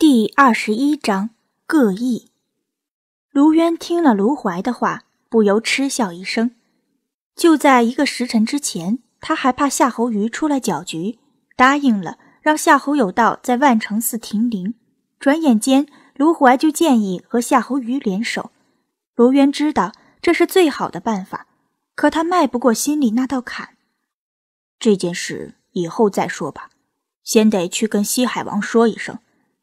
第二十一章各异。卢渊听了卢怀的话，不由嗤笑一声。就在一个时辰之前，他还怕夏侯瑜出来搅局，答应了让夏侯有道在万城寺停灵。转眼间，卢怀就建议和夏侯瑜联手。卢渊知道这是最好的办法，可他迈不过心里那道坎。这件事以后再说吧，先得去跟西海王说一声。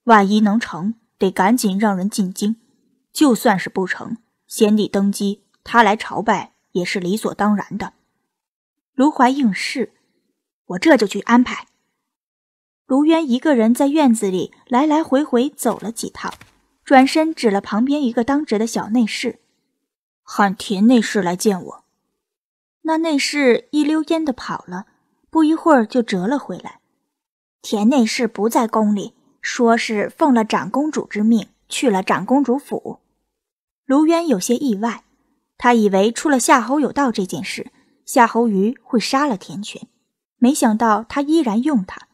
万一能成，得赶紧让人进京。就算是不成，先帝登基，他来朝拜也是理所当然的。卢怀应是，我这就去安排。卢渊一个人在院子里来来回回走了几趟，转身指了旁边一个当值的小内侍，喊田内侍来见我。那内侍一溜烟的跑了，不一会儿就折了回来。田内侍不在宫里。说是奉了长公主之命去了长公主府，卢渊有些意外，他以为出了夏侯有道这件事，夏侯瑜会杀了田权，没想到他依然用他，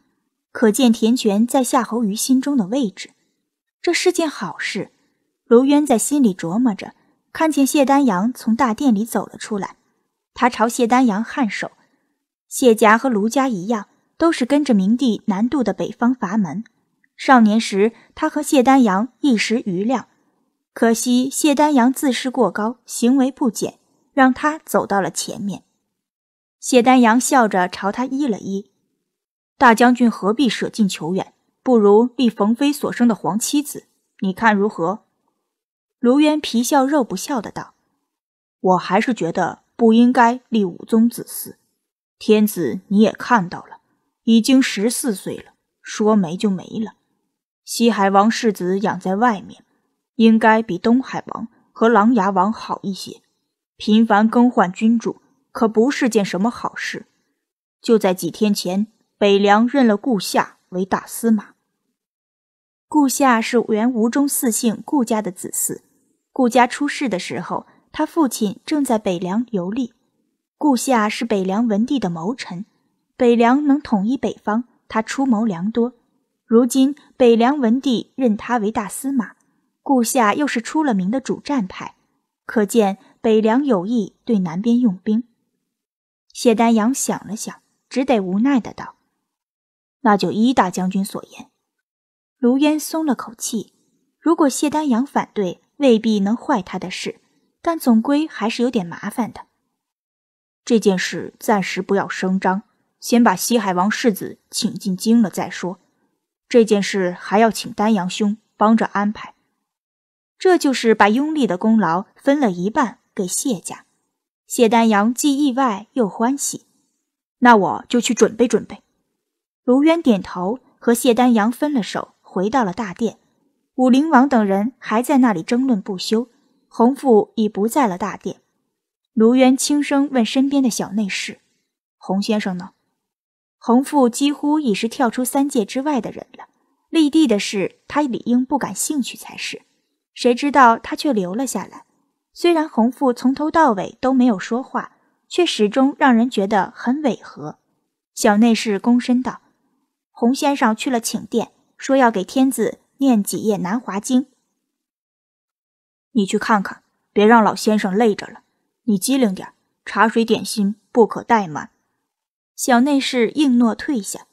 可见田权在夏侯渊心中的位置，这是件好事。卢渊在心里琢磨着，看见谢丹阳从大殿里走了出来，他朝谢丹阳颔首。谢家和卢家一样，都是跟着明帝南渡的北方阀门。少年时，他和谢丹阳一时瑜亮，可惜谢丹阳自视过高，行为不检，让他走到了前面。谢丹阳笑着朝他依了依：“大将军何必舍近求远？不如立冯妃所生的皇七子，你看如何？”卢渊皮笑肉不笑的道：“我还是觉得不应该立武宗子嗣。天子你也看到了，已经十四岁了，说没就没了。”西海王世子养在外面，应该比东海王和琅琊王好一些。频繁更换君主可不是件什么好事。就在几天前，北凉认了顾夏为大司马。顾夏是原吴中四姓顾家的子嗣。顾家出事的时候，他父亲正在北凉游历。顾夏是北凉文帝的谋臣，北凉能统一北方，他出谋良多。如今北凉文帝任他为大司马，顾夏又是出了名的主战派，可见北凉有意对南边用兵。谢丹阳想了想，只得无奈的道：“那就依大将军所言。”卢渊松了口气，如果谢丹阳反对，未必能坏他的事，但总归还是有点麻烦的。这件事暂时不要声张，先把西海王世子请进京了再说。这件事还要请丹阳兄帮着安排，这就是把拥立的功劳分了一半给谢家。谢丹阳既意外又欢喜，那我就去准备准备。卢渊点头，和谢丹阳分了手，回到了大殿。武陵王等人还在那里争论不休，洪父已不在了大殿。卢渊轻声问身边的小内侍：“洪先生呢？”洪富几乎已是跳出三界之外的人了，立地的事他理应不感兴趣才是，谁知道他却留了下来。虽然洪富从头到尾都没有说话，却始终让人觉得很违和。小内侍躬身道：“洪先生去了寝殿，说要给天子念几页《南华经》，你去看看，别让老先生累着了。你机灵点，茶水点心不可怠慢。”小内侍应诺退下，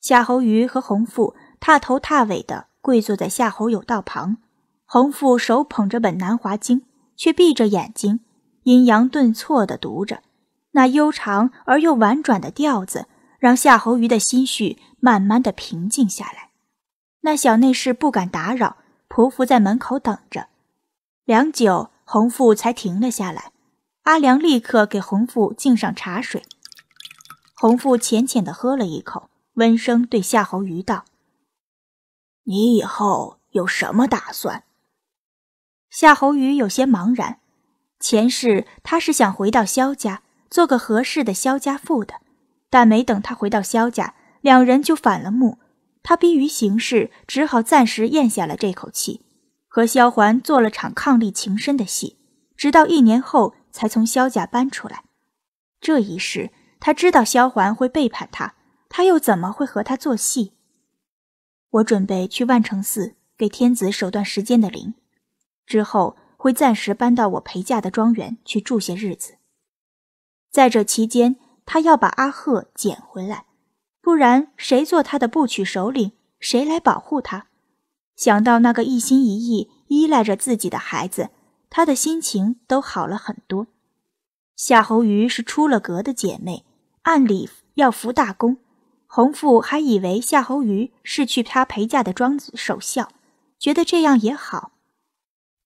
夏侯虞和洪父踏头踏尾的跪坐在夏侯友道旁，洪父手捧着本《南华经》，却闭着眼睛，阴阳顿挫的读着。那悠长而又婉转的调子，让夏侯瑜的心绪慢慢的平静下来。那小内侍不敢打扰，匍匐在门口等着。良久，洪父才停了下来。阿良立刻给洪父敬上茶水。洪父浅浅的喝了一口，温声对夏侯瑜道：“你以后有什么打算？”夏侯余有些茫然。前世他是想回到萧家，做个合适的萧家妇的，但没等他回到萧家，两人就反了目。他逼于形势，只好暂时咽下了这口气，和萧环做了场伉俪情深的戏，直到一年后才从萧家搬出来。这一世。他知道萧环会背叛他，他又怎么会和他做戏？我准备去万城寺给天子守段时间的灵，之后会暂时搬到我陪嫁的庄园去住些日子。在这期间，他要把阿贺捡回来，不然谁做他的部曲首领，谁来保护他？想到那个一心一意依赖着自己的孩子，他的心情都好了很多。夏侯瑜是出了阁的姐妹，按理要服大功。洪父还以为夏侯瑜是去他陪嫁的庄子守孝，觉得这样也好。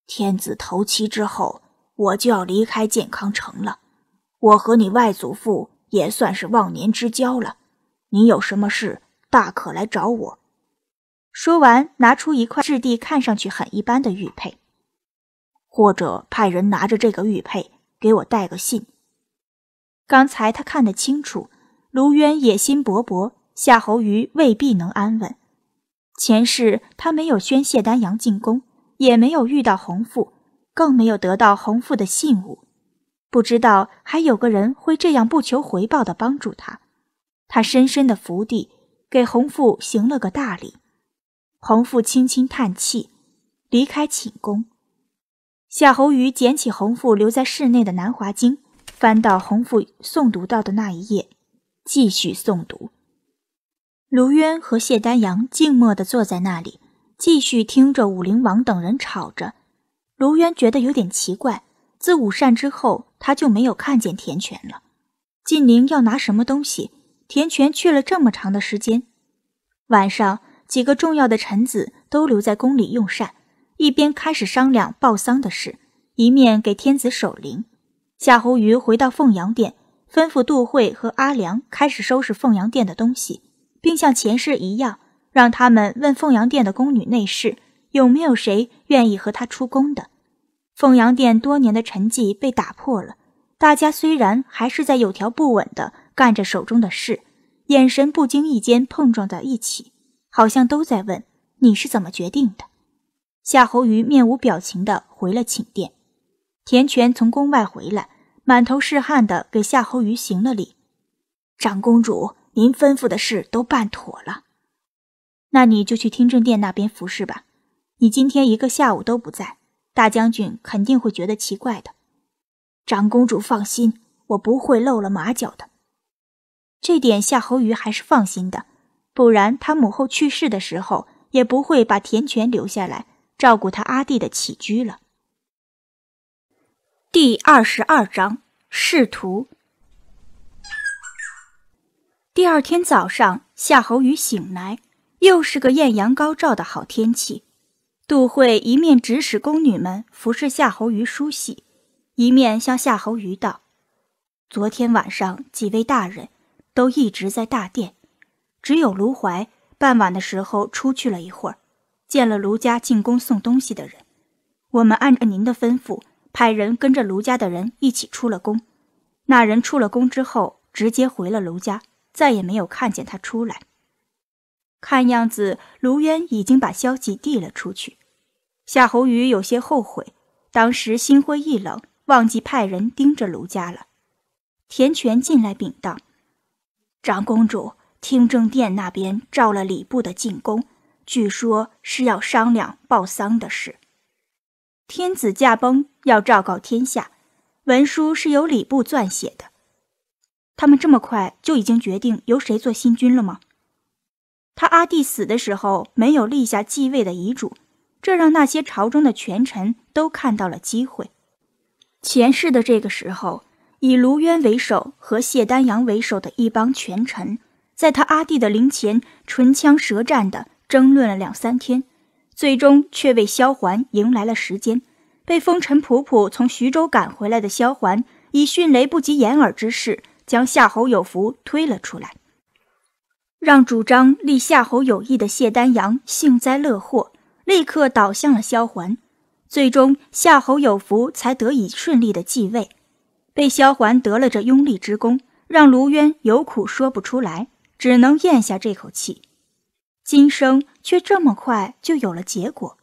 天子头七之后，我就要离开健康城了。我和你外祖父也算是忘年之交了，你有什么事，大可来找我。说完，拿出一块质地看上去很一般的玉佩，或者派人拿着这个玉佩。给我带个信。刚才他看得清楚，卢渊野心勃勃，夏侯余未必能安稳。前世他没有宣谢丹阳进宫，也没有遇到洪父，更没有得到洪父的信物。不知道还有个人会这样不求回报的帮助他。他深深的伏地，给洪父行了个大礼。洪父轻轻叹气，离开寝宫。夏侯虞捡起红福留在室内的《南华经》，翻到红福诵读到的那一页，继续诵读。卢渊和谢丹阳静默地坐在那里，继续听着武灵王等人吵着。卢渊觉得有点奇怪，自午膳之后，他就没有看见田泉了。晋宁要拿什么东西，田泉去了这么长的时间。晚上，几个重要的臣子都留在宫里用膳。一边开始商量报丧的事，一面给天子守灵。夏侯余回到凤阳殿，吩咐杜慧和阿良开始收拾凤阳殿的东西，并像前世一样，让他们问凤阳殿的宫女内侍，有没有谁愿意和他出宫的。凤阳殿多年的沉寂被打破了，大家虽然还是在有条不紊地干着手中的事，眼神不经意间碰撞在一起，好像都在问：你是怎么决定的？夏侯瑜面无表情地回了寝殿，田权从宫外回来，满头是汗地给夏侯瑜行了礼：“长公主，您吩咐的事都办妥了，那你就去听政殿那边服侍吧。你今天一个下午都不在，大将军肯定会觉得奇怪的。”长公主放心，我不会露了马脚的。这点夏侯瑜还是放心的，不然他母后去世的时候也不会把田权留下来。照顾他阿弟的起居了。第二十二章仕途。第二天早上，夏侯余醒来，又是个艳阳高照的好天气。杜慧一面指使宫女们服侍夏侯余梳洗，一面向夏侯余道：“昨天晚上几位大人都一直在大殿，只有卢怀傍晚的时候出去了一会儿。”见了卢家进宫送东西的人，我们按照您的吩咐，派人跟着卢家的人一起出了宫。那人出了宫之后，直接回了卢家，再也没有看见他出来。看样子，卢渊已经把消息递了出去。夏侯余有些后悔，当时心灰意冷，忘记派人盯着卢家了。田权进来禀道：“长公主，听政殿那边召了礼部的进宫。”据说是要商量报丧的事。天子驾崩，要昭告天下，文书是由礼部撰写的。他们这么快就已经决定由谁做新君了吗？他阿弟死的时候没有立下继位的遗嘱，这让那些朝中的权臣都看到了机会。前世的这个时候，以卢渊为首和谢丹阳为首的一帮权臣，在他阿弟的灵前唇枪舌战的。争论了两三天，最终却为萧环迎来了时间。被风尘仆仆从徐州赶回来的萧环，以迅雷不及掩耳之势将夏侯有福推了出来，让主张立夏侯有义的谢丹阳幸灾乐祸，立刻倒向了萧环。最终，夏侯有福才得以顺利的继位。被萧环得了这拥立之功，让卢渊有苦说不出来，只能咽下这口气。今生却这么快就有了结果，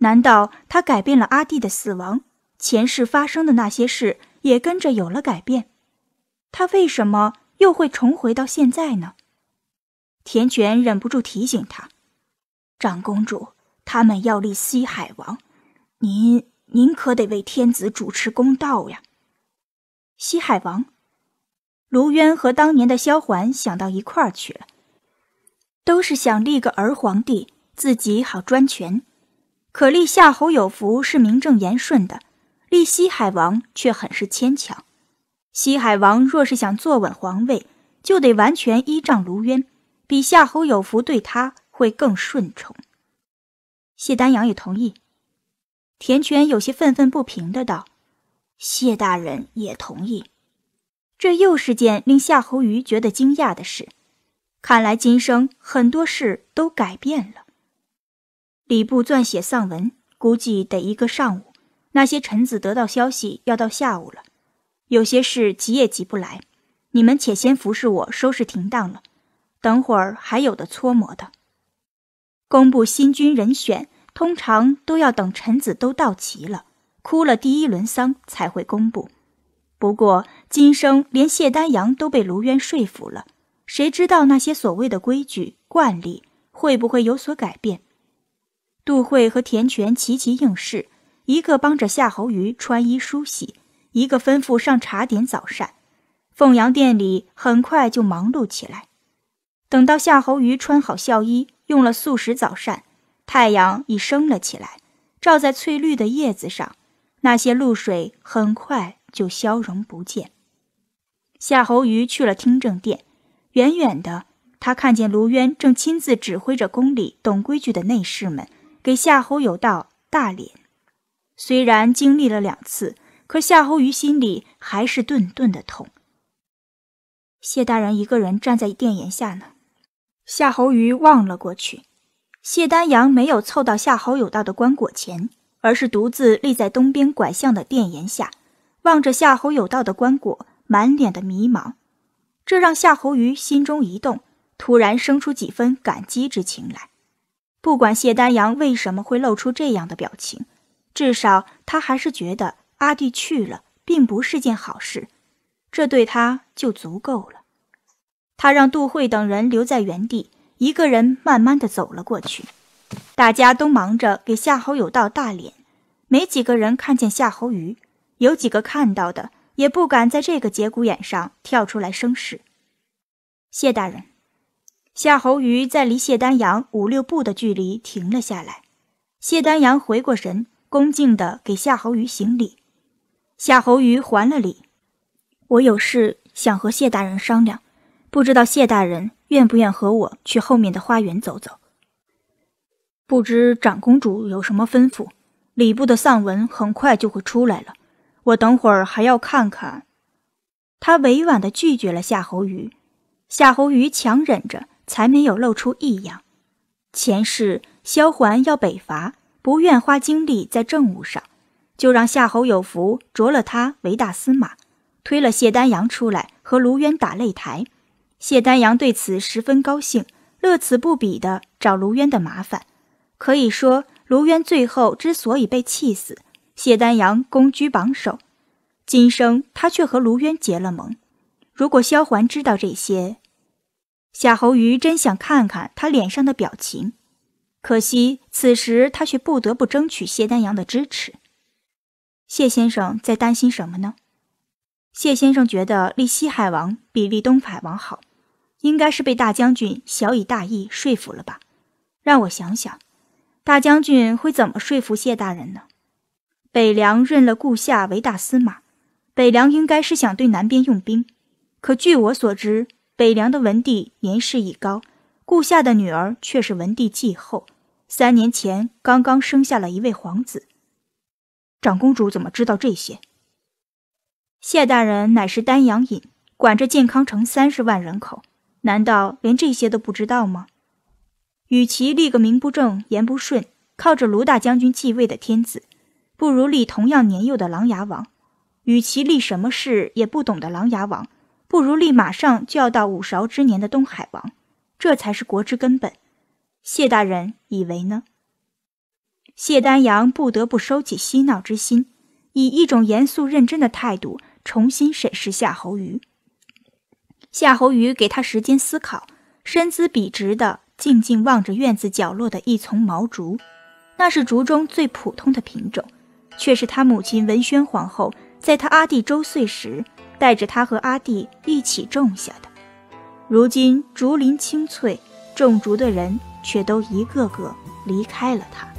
难道他改变了阿弟的死亡？前世发生的那些事也跟着有了改变，他为什么又会重回到现在呢？田泉忍不住提醒他：“长公主，他们要立西海王，您您可得为天子主持公道呀。”西海王，卢渊和当年的萧环想到一块儿去了。都是想立个儿皇帝，自己好专权。可立夏侯有福是名正言顺的，立西海王却很是牵强。西海王若是想坐稳皇位，就得完全依仗卢渊，比夏侯有福对他会更顺从。谢丹阳也同意。田权有些愤愤不平的道：“谢大人也同意，这又是件令夏侯瑜觉得惊讶的事。”看来今生很多事都改变了。礼部撰写丧文，估计得一个上午。那些臣子得到消息，要到下午了。有些事急也急不来。你们且先服侍我，收拾停当了。等会儿还有的搓磨的。公布新军人选，通常都要等臣子都到齐了，哭了第一轮丧才会公布。不过今生连谢丹阳都被卢渊说服了。谁知道那些所谓的规矩惯例会不会有所改变？杜慧和田泉齐齐应是，一个帮着夏侯瑜穿衣梳洗，一个吩咐上茶点早膳。凤阳殿里很快就忙碌起来。等到夏侯瑜穿好孝衣，用了素食早膳，太阳已升了起来，照在翠绿的叶子上，那些露水很快就消融不见。夏侯瑜去了听政殿。远远的，他看见卢渊正亲自指挥着宫里懂规矩的内侍们给夏侯有道大脸。虽然经历了两次，可夏侯瑜心里还是顿顿的痛。谢大人一个人站在殿檐下呢。夏侯瑜望了过去，谢丹阳没有凑到夏侯有道的棺椁前，而是独自立在东边拐向的殿檐下，望着夏侯有道的棺椁，满脸的迷茫。这让夏侯瑜心中一动，突然生出几分感激之情来。不管谢丹阳为什么会露出这样的表情，至少他还是觉得阿弟去了并不是件好事，这对他就足够了。他让杜慧等人留在原地，一个人慢慢的走了过去。大家都忙着给夏侯友道大脸，没几个人看见夏侯瑜，有几个看到的。也不敢在这个节骨眼上跳出来生事。谢大人，夏侯余在离谢丹阳五六步的距离停了下来。谢丹阳回过神，恭敬的给夏侯余行礼。夏侯瑜还了礼。我有事想和谢大人商量，不知道谢大人愿不愿和我去后面的花园走走？不知长公主有什么吩咐？礼部的丧文很快就会出来了。我等会儿还要看看，他委婉地拒绝了夏侯瑜。夏侯瑜强忍着，才没有露出异样。前世萧环要北伐，不愿花精力在政务上，就让夏侯有福擢了他为大司马，推了谢丹阳出来和卢渊打擂台。谢丹阳对此十分高兴，乐此不彼地找卢渊的麻烦。可以说，卢渊最后之所以被气死。谢丹阳功居榜首，今生他却和卢渊结了盟。如果萧环知道这些，夏侯余真想看看他脸上的表情。可惜此时他却不得不争取谢丹阳的支持。谢先生在担心什么呢？谢先生觉得立西海王比立东海王好，应该是被大将军小以大义说服了吧？让我想想，大将军会怎么说服谢大人呢？北凉任了顾夏为大司马，北凉应该是想对南边用兵。可据我所知，北凉的文帝年事已高，顾夏的女儿却是文帝继后，三年前刚刚生下了一位皇子。长公主怎么知道这些？谢大人乃是丹阳尹，管着健康城三十万人口，难道连这些都不知道吗？与其立个名不正言不顺，靠着卢大将军继位的天子。不如立同样年幼的琅琊王，与其立什么事也不懂的琅琊王，不如立马上就要到五韶之年的东海王，这才是国之根本。谢大人以为呢？谢丹阳不得不收起嬉闹之心，以一种严肃认真的态度重新审视夏侯余。夏侯瑜给他时间思考，身姿笔直的静静望着院子角落的一丛毛竹，那是竹中最普通的品种。却是他母亲文宣皇后在他阿弟周岁时，带着他和阿弟一起种下的。如今竹林青翠，种竹的人却都一个个离开了他。